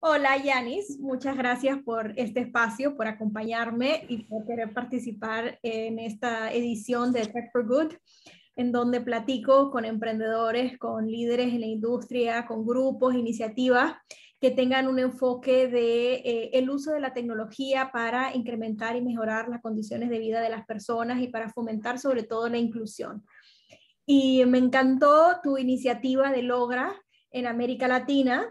Hola Yanis, muchas gracias por este espacio, por acompañarme y por querer participar en esta edición de Tech for Good, en donde platico con emprendedores, con líderes en la industria, con grupos, iniciativas que tengan un enfoque de eh, el uso de la tecnología para incrementar y mejorar las condiciones de vida de las personas y para fomentar sobre todo la inclusión. Y me encantó tu iniciativa de Logra en América Latina,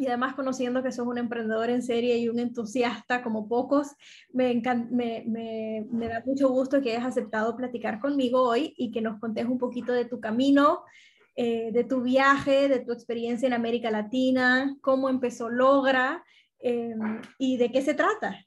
y además conociendo que sos un emprendedor en serie y un entusiasta como pocos, me, me, me, da mucho gusto que hayas aceptado platicar conmigo hoy y que nos contes un poquito de tu camino, eh, de tu viaje, de tu experiencia en América Latina, cómo empezó Logra eh, y de qué se trata.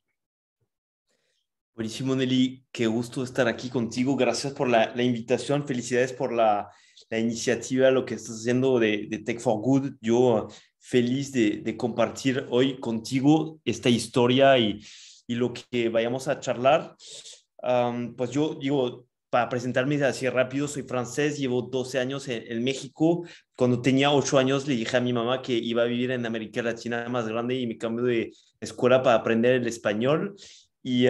Buenísimo, Nelly. Qué gusto estar aquí contigo. Gracias por la, invitación. Felicidades por la, iniciativa, lo que estás haciendo de, de, Tech for Good. Yo feliz de, compartir hoy contigo esta historia y, lo que vayamos a charlar. pues yo digo, para presentarme así rápido, soy francés, llevo 12 años en, México. Cuando tenía 8 años le dije a mi mamá que iba a vivir en América Latina más grande y me cambió de escuela para aprender el español. Y,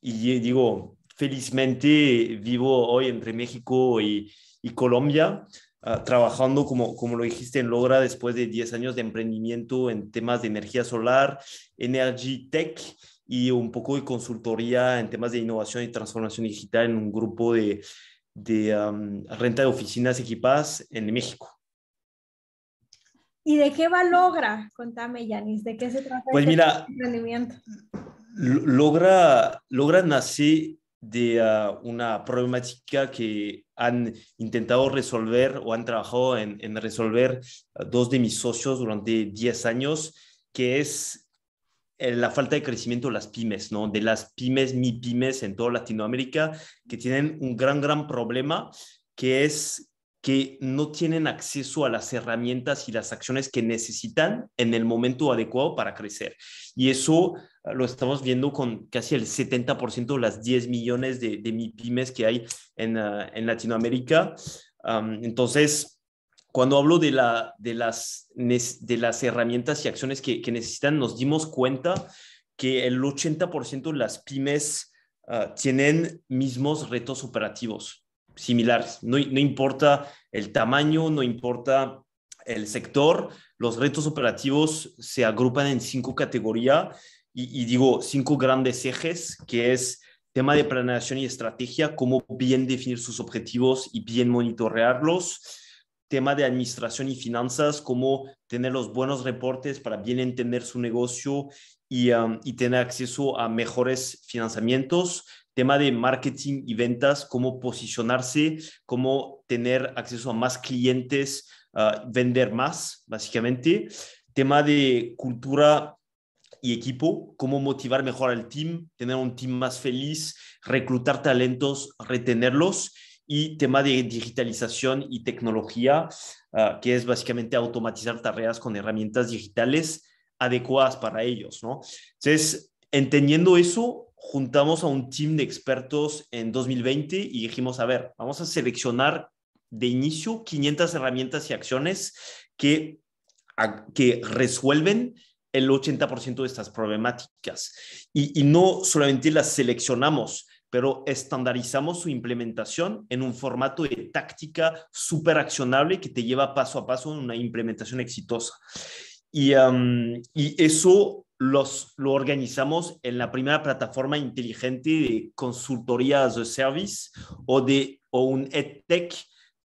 y digo, felizmente vivo hoy entre México y, y Colombia. Ah, trabajando, como, como lo dijiste, en Logra después de 10 años de emprendimiento en temas de energía solar, Energy Tech y un poco de consultoría en temas de innovación y transformación digital en un grupo de, renta de oficinas equipadas en México. ¿Y de qué va Logra? Contame, Yanis, ¿de qué se trata? Pues este mira, emprendimiento? Logra, Logra nace de ah, una problemática que han intentado resolver o han trabajado en, resolver dos de mis socios durante 10 años, que es eh, la falta de crecimiento de las pymes, ¿no? De las pymes, mi pymes en toda Latinoamérica, que tienen un gran, gran problema, que es que no tienen acceso a las herramientas y las acciones que necesitan en el momento adecuado para crecer. Y eso ah, lo estamos viendo con casi el 70% de las 10 millones de, de que hay en, ah, en Latinoamérica. entonces, cuando hablo de, la, de, las, de las herramientas y acciones que, que necesitan, nos dimos cuenta que el 80% de las pymes ah, tienen mismos retos operativos similares. No, importa el tamaño, no importa el sector, los retos operativos se agrupan en cinco categorías y, digo cinco grandes ejes, que es tema de planeación y estrategia, cómo bien definir sus objetivos y bien monitorearlos, tema de administración y finanzas, cómo tener los buenos reportes para bien entender su negocio y, tener acceso a mejores financiamientos, tema de marketing y ventas, cómo posicionarse, cómo tener acceso a más clientes, ah, vender más, básicamente, tema de cultura y equipo, cómo motivar mejor al team, tener un team más feliz, reclutar talentos, retenerlos y tema de digitalización y tecnología, ah, que es básicamente automatizar tareas con herramientas digitales, adecuadas para ellos, ¿no? Entonces, entendiendo eso, juntamos a un team de expertos en 2020 y dijimos, a ver, vamos a seleccionar de inicio 500 herramientas y acciones que, que resuelven el 80% de estas problemáticas. Y, no solamente las seleccionamos, pero estandarizamos su implementación en un formato de táctica súper accionable que te lleva paso a paso en una implementación exitosa. Y, eso los, lo organizamos en la primera plataforma inteligente de consultorías de a service o, de, o un EdTech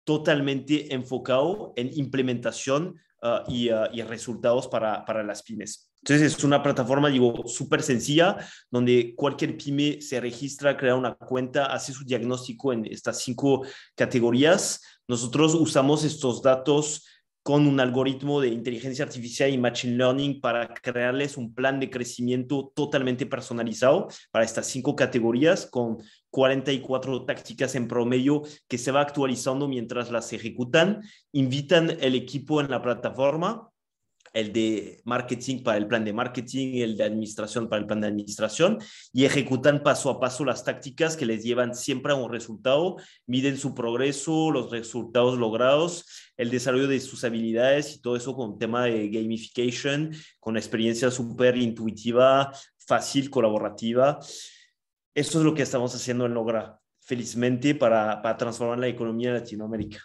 totalmente enfocado en implementación ah, ah, y, resultados para, para las pymes. Entonces es una plataforma, digo, súper sencilla, donde cualquier pyme se registra, crea una cuenta, hace su diagnóstico en estas cinco categorías. Nosotros usamos estos datos con un algoritmo de inteligencia artificial y machine learning para crearles un plan de crecimiento totalmente personalizado para estas cinco categorías con 44 tácticas en promedio que se va actualizando mientras las ejecutan. Invitan el equipo en la plataforma el de marketing para el plan de marketing, el de administración para el plan de administración y ejecutan paso a paso las tácticas que les llevan siempre a un resultado, miden su progreso, los resultados logrados, el desarrollo de sus habilidades y todo eso con tema de gamification, con experiencia súper intuitiva, fácil, colaborativa. Esto es lo que estamos haciendo en Logra, felizmente, para, transformar la economía de Latinoamérica.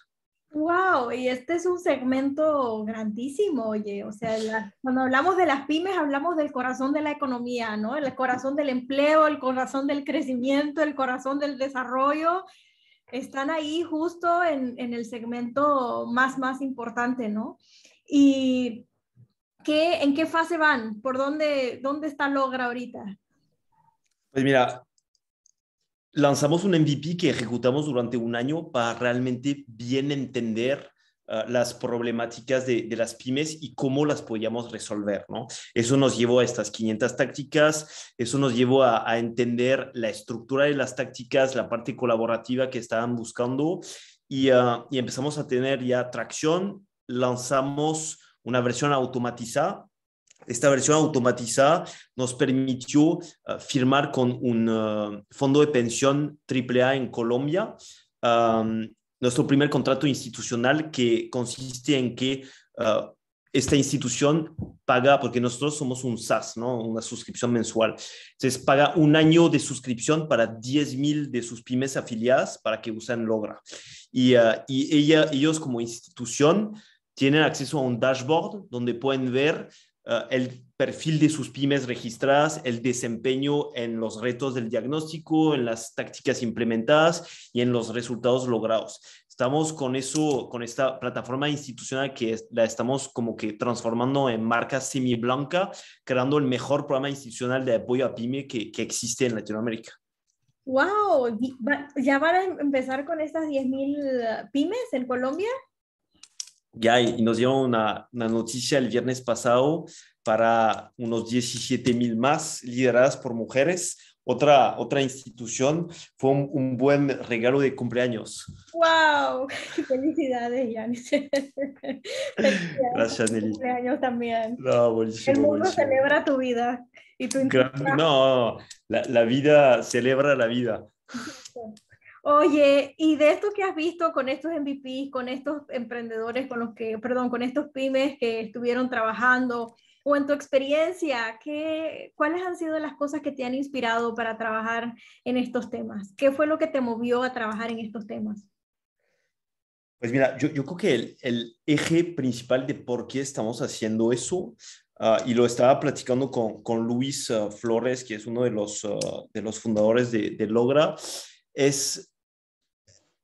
Wow, y este es un segmento grandísimo, oye, o sea, cuando hablamos de las pymes hablamos del corazón de la economía, ¿no? El corazón del empleo, el corazón del crecimiento, el corazón del desarrollo, están ahí justo en, en el segmento más, más importante, ¿no? ¿Y qué, en qué fase van? ¿Por dónde, dónde está Logra ahorita? Pues mira, lanzamos un MVP que ejecutamos durante un año para realmente bien entender ah, las problemáticas de, las pymes y cómo las podíamos resolver, ¿no? Eso nos llevó a estas 500 tácticas, eso nos llevó a, entender la estructura de las tácticas, la parte colaborativa que estaban buscando y, ah, y empezamos a tener ya tracción, lanzamos una versión automatizada esta versión automatizada nos permitió ah, firmar con un ah, fondo de pensión AAA en Colombia. nuestro primer contrato institucional que consiste en que ah, esta institución paga, porque nosotros somos un SAS, ¿no? una suscripción mensual. Entonces paga un año de suscripción para 10.000 de sus pymes afiliadas para que usen Logra. Y, ella, ellos como institución tienen acceso a un dashboard donde pueden ver eh, el perfil de sus pymes registradas, el desempeño en los retos del diagnóstico, en las tácticas implementadas y en los resultados logrados. Estamos con eso, con esta plataforma institucional que la estamos como que transformando en marca semi-blanca, creando el mejor programa institucional de apoyo a pyme que, existe en Latinoamérica. ¡Wow! ¿Ya van a em-, empezar con estas 10.000 eh, pymes en Colombia? y nos dieron una, noticia el viernes pasado para unos 17 mil más lideradas por mujeres. Otra, otra institución fue un, buen regalo de cumpleaños. ¡Wow! Felicidades, Yanis. Gracias, Nelly. Cumpleaños también. No, buenísimo, el mundo celebra tu vida y tu No, la vida celebra la vida. Oye, y de esto que has visto con estos MVPs, con estos emprendedores, con los que, perdón, con estos pymes que estuvieron trabajando, o en tu experiencia, ¿qué, ¿cuáles han sido las cosas que te han inspirado para trabajar en estos temas? ¿Qué fue lo que te movió a trabajar en estos temas? Pues mira, yo, yo creo que el, eje principal de por qué estamos haciendo eso, ah, y lo estaba platicando con, con Luis ah, Flores, que es uno de los, ah, de los fundadores de, de Logra, es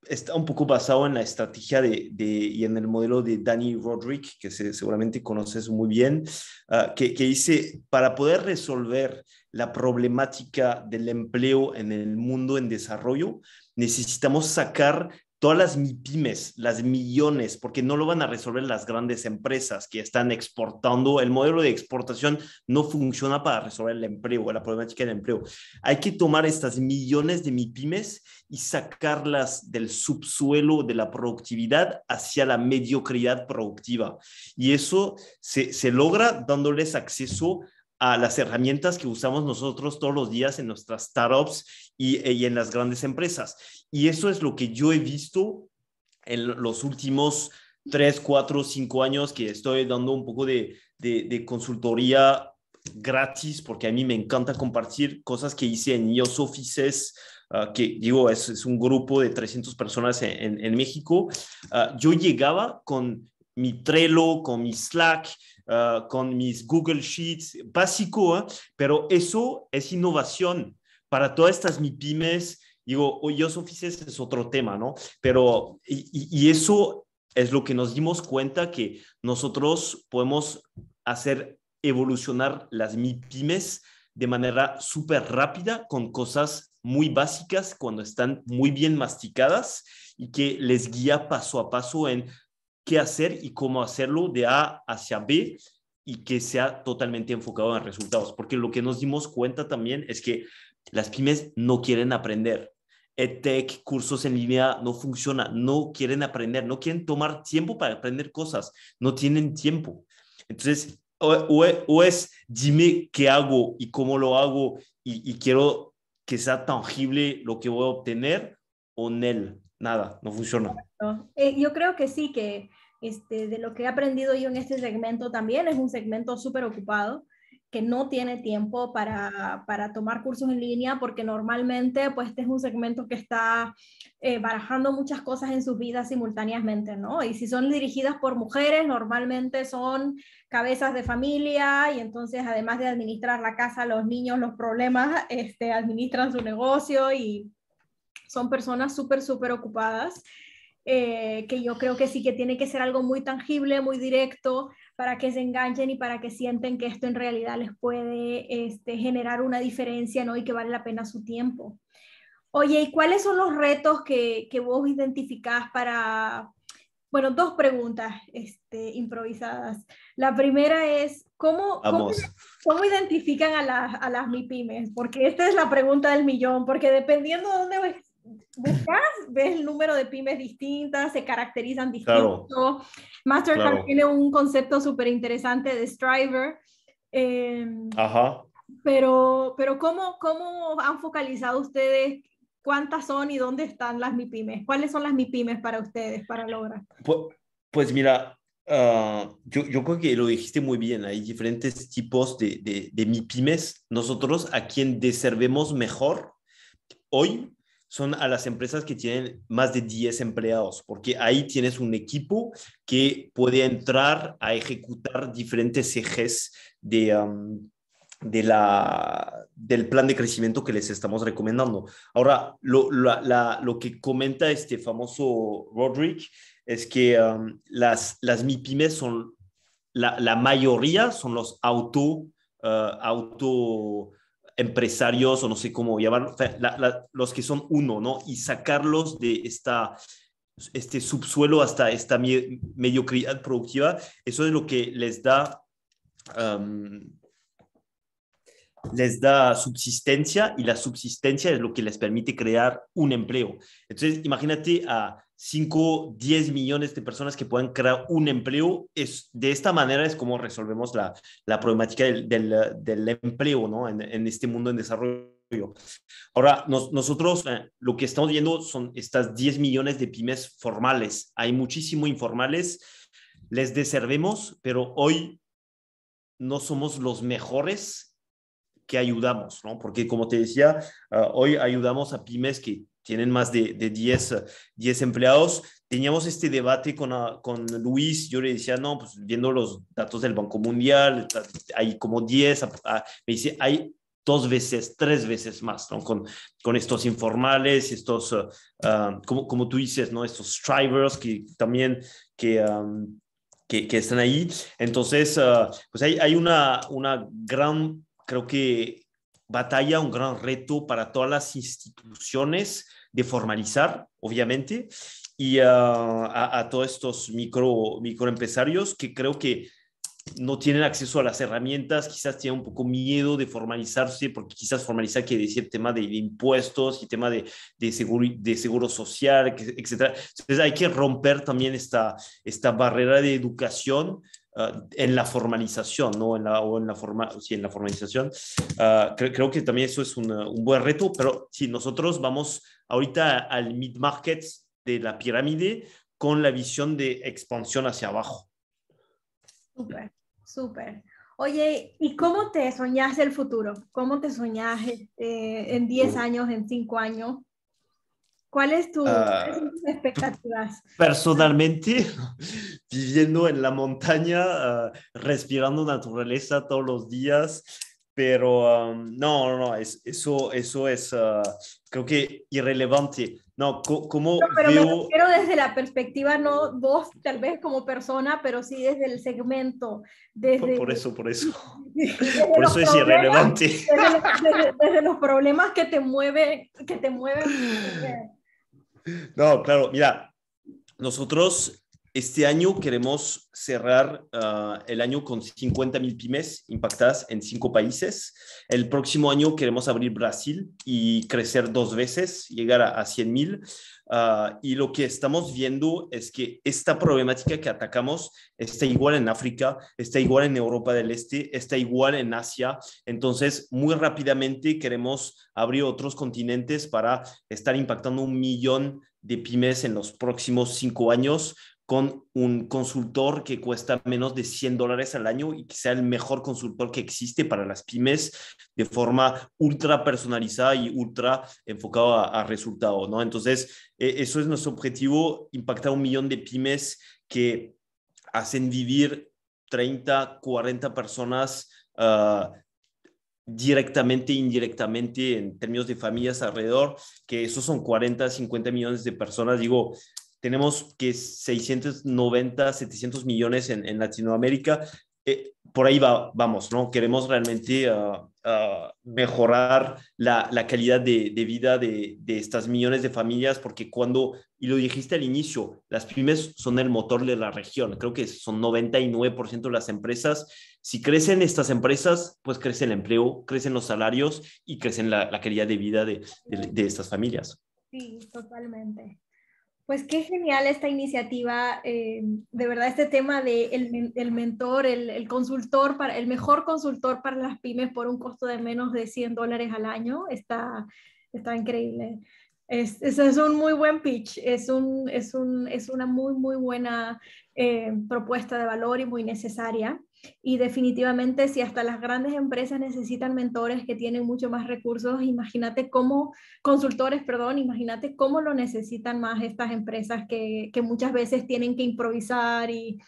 está un poco basado en la estrategia de, y en el modelo de Danny Rodrick que seguramente conoces muy bien, ah, que, que, dice, para poder resolver la problemática del empleo en el mundo en desarrollo, necesitamos sacar todas las MIPIMES, las millones, porque no lo van a resolver las grandes empresas que están exportando. El modelo de exportación no funciona para resolver el empleo, o la problemática del empleo. Hay que tomar estas millones de MIPIMES y sacarlas del subsuelo de la productividad hacia la mediocridad productiva. Y eso se, se logra dándoles acceso a las herramientas que usamos nosotros todos los días en nuestras startups eh, y, en las grandes empresas. Y eso es lo que yo he visto en los últimos tres, cuatro, cinco años que estoy dando un poco de, consultoría gratis, porque a mí me encanta compartir cosas que hice en IOS Offices, ah, que digo, es, un grupo de 300 personas en, México. Ah, yo llegaba con mi Trello, con mi Slack, Ah, con mis Google Sheets, básico, ¿eh? pero eso es innovación para todas estas MIPIMES. Digo, hoyos oficios es otro tema, ¿no? Pero, y, y eso es lo que nos dimos cuenta que nosotros podemos hacer evolucionar las MIPIMES de manera súper rápida con cosas muy básicas cuando están muy bien masticadas y que les guía paso a paso en qué hacer y cómo hacerlo de A hacia B y que sea totalmente enfocado en resultados. Porque lo que nos dimos cuenta también es que las pymes no quieren aprender. EdTech, cursos en línea, no funciona. No quieren aprender, no quieren tomar tiempo para aprender cosas. No tienen tiempo. Entonces, o, es dime qué hago y cómo lo hago y, quiero que sea tangible lo que voy a obtener o NEL, nada, no funciona. Eh, yo creo que sí, que este, de lo que he aprendido yo en este segmento también es un segmento súper ocupado que no tiene tiempo para, tomar cursos en línea porque normalmente pues este es un segmento que está eh, barajando muchas cosas en sus vidas simultáneamente, ¿no? Y si son dirigidas por mujeres, normalmente son cabezas de familia y entonces además de administrar la casa, los niños, los problemas, este, administran su negocio y son personas súper, súper ocupadas, eh, que yo creo que sí que tiene que ser algo muy tangible, muy directo, para que se enganchen y para que sienten que esto en realidad les puede este, generar una diferencia ¿no? y que vale la pena su tiempo. Oye, ¿y cuáles son los retos que, que vos identificás para, bueno, dos preguntas este, improvisadas. La primera es, ¿cómo, cómo, identifican a, a las MIPIMES? Porque esta es la pregunta del millón, porque dependiendo de dónde buscas, ves el número de pymes distintas, se caracterizan distintos. Mastercard tiene un concepto súper interesante de Striver. Em, Ajá. Pero, pero ¿cómo, ¿cómo han focalizado ustedes cuántas son y dónde están las mipymes ¿Cuáles son las mipymes para ustedes, para lograr? Pues, pues, mira, ah, yo, creo que lo dijiste muy bien, hay diferentes tipos de, de, de Nosotros a quien deservemos mejor hoy son a las empresas que tienen más de 10 empleados, porque ahí tienes un equipo que puede entrar a ejecutar diferentes ejes de, la, del plan de crecimiento que les estamos recomendando. Ahora, lo, que comenta este famoso Roderick es que las, las MIPIMES son, la, mayoría son los auto, ah, auto empresarios o no sé cómo llamarlos, los que son uno, ¿no? Y sacarlos de esta, este subsuelo hasta esta mediocridad productiva, eso es lo que les da, les da subsistencia y la subsistencia es lo que les permite crear un empleo. Entonces, imagínate a 5, 10 millones de personas que puedan crear un empleo. Es, de esta manera es como resolvemos la, problemática del, empleo ¿no? en, este mundo en desarrollo. Ahora, nosotros eh, lo que estamos viendo son estas 10 millones de pymes formales. Hay muchísimo informales, les deservemos, pero hoy no somos los mejores que ayudamos, ¿no? Porque como te decía, ah, hoy ayudamos a pymes que tienen más de, 10, empleados. Teníamos este debate ah, con, Luis, yo le decía, no, pues viendo los datos del Banco Mundial, hay como 10, ah, ah", me dice, hay dos veces, tres veces más, Con, con estos informales, estos, como, como tú dices, ¿no? Estos drivers que también, que, que, están ahí. Entonces, pues hay, hay una, una gran, creo que batalla, un gran reto para todas las instituciones de formalizar, obviamente, y ah, a, todos estos micro, microempresarios que creo que no tienen acceso a las herramientas, quizás tienen un poco miedo de formalizarse, porque quizás formalizar quiere decir tema de, impuestos y tema de, seguro, de seguro social, etc. Entonces hay que romper también esta, esta barrera de educación Ah, en la formalización, ¿no? la, o en la, forma, sí, en la formalización. Ah, creo que también eso es un, buen reto, pero si nosotros vamos ahorita al mid-market de la pirámide con la visión de expansión hacia abajo. Súper, súper. Oye, ¿y cómo te soñaste el futuro? ¿Cómo te soñaste en 10 años, en 5 años? ¿Cuáles tu, ah. son tus expectativas? Personalmente, viviendo en la montaña, ah, respirando naturaleza todos los días, pero no, no, no, eso, eso es, ah, creo que irrelevante. No, pero me desde la perspectiva, no vos tal vez como persona, pero sí desde el segmento. Desde, por, eso, por eso. por eso es irrelevante. Desde, los problemas que te mueven, que te mueven No, claro, mira, nosotros este año queremos cerrar ah, el año con 50.000 pymes impactadas en cinco países. El próximo año queremos abrir Brasil y crecer dos veces, llegar a, 100.000. Ah, y lo que estamos viendo es que esta problemática que atacamos está igual en África, está igual en Europa del Este, está igual en Asia. Entonces, muy rápidamente queremos abrir otros continentes para estar impactando un millón de pymes en los próximos cinco años con un consultor que cuesta menos de 100 dólares al año y que sea el mejor consultor que existe para las pymes de forma ultra personalizada y ultra enfocado a, resultados, ¿no? Entonces, e, eso es nuestro objetivo, impactar un millón de pymes que hacen vivir 30, 40 personas ah, directamente e indirectamente en términos de familias alrededor, que esos son 40, 50 millones de personas. Digo, tenemos que 690, 700 millones en, Latinoamérica. Eh, por ahí va, vamos, ¿no? Queremos realmente ah, ah, mejorar la, calidad de, vida de, estas millones de familias, porque cuando, y lo dijiste al inicio, las pymes son el motor de la región, creo que son 99% de las empresas. Si crecen estas empresas, pues crece el empleo, crecen los salarios y crecen la, calidad de vida de, de estas familias. Sí, totalmente. Pues qué genial esta iniciativa, eh, de verdad este tema del de el mentor, el, consultor, para, el mejor consultor para las pymes por un costo de menos de 100 dólares al año, está, está increíble. Es, es, un muy buen pitch, es, un, es, una muy, muy buena eh, propuesta de valor y muy necesaria. Y definitivamente si hasta las grandes empresas necesitan mentores que tienen mucho más recursos, imagínate cómo, consultores, perdón, imagínate cómo lo necesitan más estas empresas que, muchas veces tienen que improvisar y,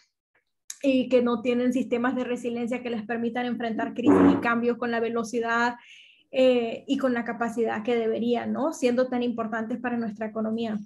que no tienen sistemas de resiliencia que les permitan enfrentar crisis y cambios con la velocidad eh, y con la capacidad que deberían, ¿no? Siendo tan importantes para nuestra economía.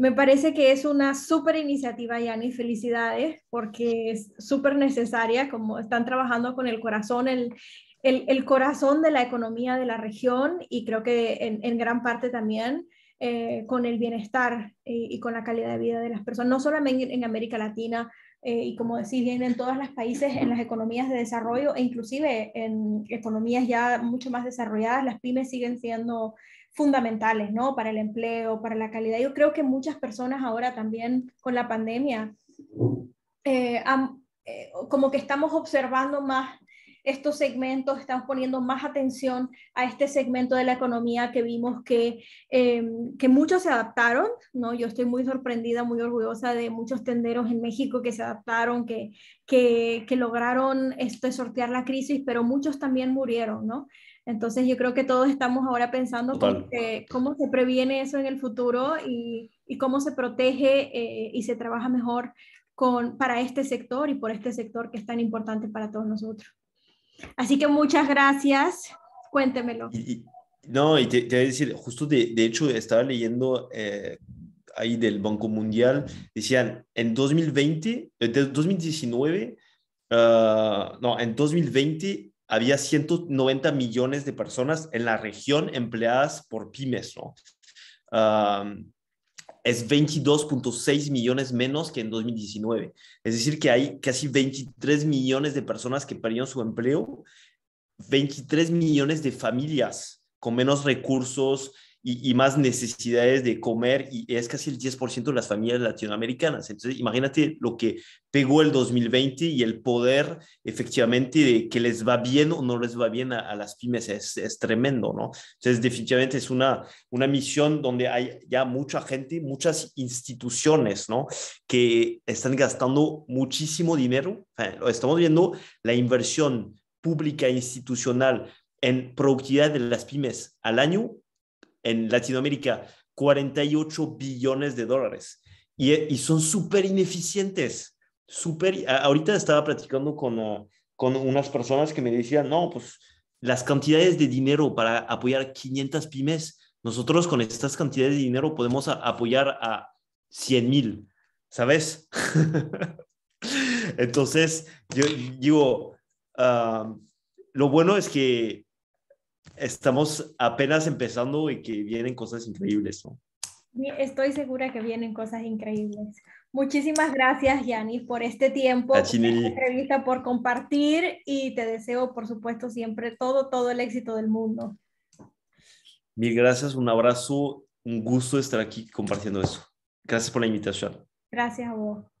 Me parece que es una súper iniciativa, Yanni. Felicidades, porque es súper necesaria, como están trabajando con el corazón, el, el, corazón de la economía de la región y creo que en, gran parte también eh, con el bienestar y, con la calidad de vida de las personas, no solamente en, América Latina, eh, y como decís bien, en todos los países, en las economías de desarrollo e inclusive en economías ya mucho más desarrolladas, las pymes siguen siendo fundamentales, ¿no? Para el empleo, para la calidad. Yo creo que muchas personas ahora también con la pandemia, eh, eh, como que estamos observando más estos segmentos, estamos poniendo más atención a este segmento de la economía que vimos que, em, que muchos se adaptaron, ¿no? Yo estoy muy sorprendida, muy orgullosa de muchos tenderos en México que se adaptaron, que, que, que lograron este, sortear la crisis, pero muchos también murieron, ¿no? Entonces yo creo que todos estamos ahora pensando cómo se, cómo se, previene eso en el futuro y, cómo se protege eh, y se trabaja mejor con, para este sector y por este sector que es tan importante para todos nosotros. Así que muchas gracias. Cuéntemelo. no, y te, voy a decir, justo de, hecho estaba leyendo eh, ahí del Banco Mundial, decían, en 2020, en 2019, ah, no, en 2020 había 190 millones de personas en la región empleadas por pymes, ¿no? es 22.6 millones menos que en 2019. Es decir, que hay casi 23 millones de personas que perdieron su empleo, 23 millones de familias con menos recursos, y, más necesidades de comer y es casi el 10% de las familias latinoamericanas. Entonces, imagínate lo que pegó el 2020 y el poder efectivamente de que les va bien o no les va bien a, las pymes es, tremendo, ¿no? Entonces, definitivamente es una, una misión donde hay ya mucha gente, muchas instituciones, ¿no? Que están gastando muchísimo dinero. Estamos viendo la inversión pública e institucional en productividad de las pymes al año en Latinoamérica, 48 billones de dólares. Y, son súper ineficientes. Súper. Ahorita estaba platicando con, ah, con unas personas que me decían, no, pues las cantidades de dinero para apoyar 500 pymes, nosotros con estas cantidades de dinero podemos apoyar a 100 mil, ¿sabes? Entonces, yo digo, ah, lo bueno es que estamos apenas empezando y que vienen cosas increíbles, Estoy segura que vienen cosas increíbles. Muchísimas gracias, Yanis, por este tiempo, por entrevista, por compartir y te deseo, por supuesto, siempre todo, todo el éxito del mundo. Mil gracias, un abrazo, un gusto estar aquí compartiendo eso. Gracias por la invitación. Gracias a vos.